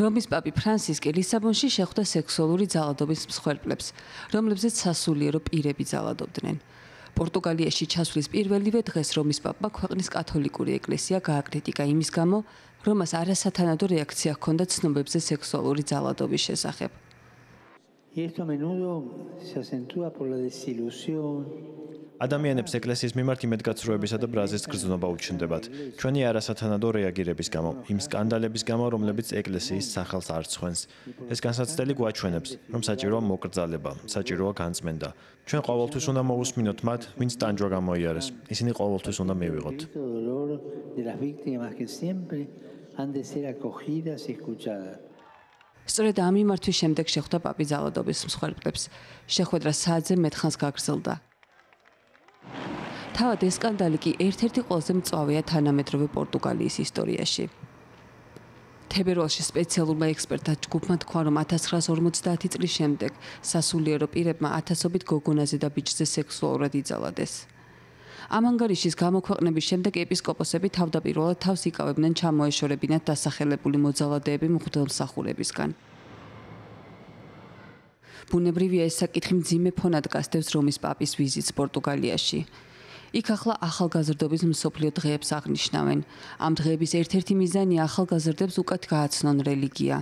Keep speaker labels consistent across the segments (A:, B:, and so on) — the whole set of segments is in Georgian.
A: რომის პაპი ფრანცისკი ლისაბონში შეხვდა სექსუალური ძალადობის მსხვერპლებს, რომლებზეც სასულიერო პირები ძალადობდნენ. პორტუგალიაში ჩასვლის პირველივე დღეს რომის პაპმა ქვეყნის კათოლიკური ეკლესია გააკრიტიკა იმის გამო, რომ მას არასათანადო რეაქცია ჰქონდა ცნობებზე სექსუალური ძალადობის შესახებ.
B: Y esto a menudo se acentúa por la desilusión,
C: ადამიანებს ეკლესიის მიმართ იმედგაცრუებისა და ბრაზის გრძნობა უჩნდებათ. ჩვენი არასათანადო რეაგირების გამო, იმ სკანდალების გამო, რომლებიც ეკლესიის სახელს არცხვენს, ეს განსაცდელი გვაჩვენებს, რომ საჭიროა მოკრძალება, საჭიროა განწმენდა. ჩვენ ყოველთვის უნდა მოусმინოთ მათ, ვინც ტანჯვა გამოიარეს. ისინი ყოველთვის უნდა მივიღოთ.
B: სწორედ ამ იმართვის შემდეგ შეხვდა
A: პაპი ზალადობის მსხვერპლებს. შეხვედრა საძე მეთხანს გაგრძელდა. თავად ეს სკანდალი კი ერთ-ერთი ყველაზე მწვავეა თანამედროვე პორტუგალიის ისტორიაში. თებერვალში სპეციალურმა ექსპერტთა ჯგუფმა თქვა, რომ 1950 წლის შემდეგ სასულიერო პირებმა ათასობით გოგონაზე და ბიჭზე სექსუალურად იძალადეს. ამანგარიშის გამოქვეყნების შემდეგ ეპისკოპოსები თავდაპირველად თავს იკავებდნენ ჩამოეშორებინათ დასახელებული მოძალადეები მღვდელმსახურებისგან. ბუნებრივია ეს საკითხი მძიმე ფონად გასდევს რომის პაპის ვიზიტს პორტუგალიაში. იქ ახლა ახალგაზრდობის მსოფლიო დღეებს აღნიშნავენ. ამ დღეების ერთ-ერთი მიზანი ახალგაზრდებს უკეთ გააცნონ რელიგია.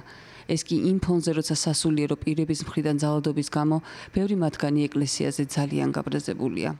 A: ეს კი იმ ფონზე, როცა სასულიერო პირების მხრიდან ძალადობის გამო, ბევრი მათგანი ეკლესიაზე ძალიან გაბრაზებულია.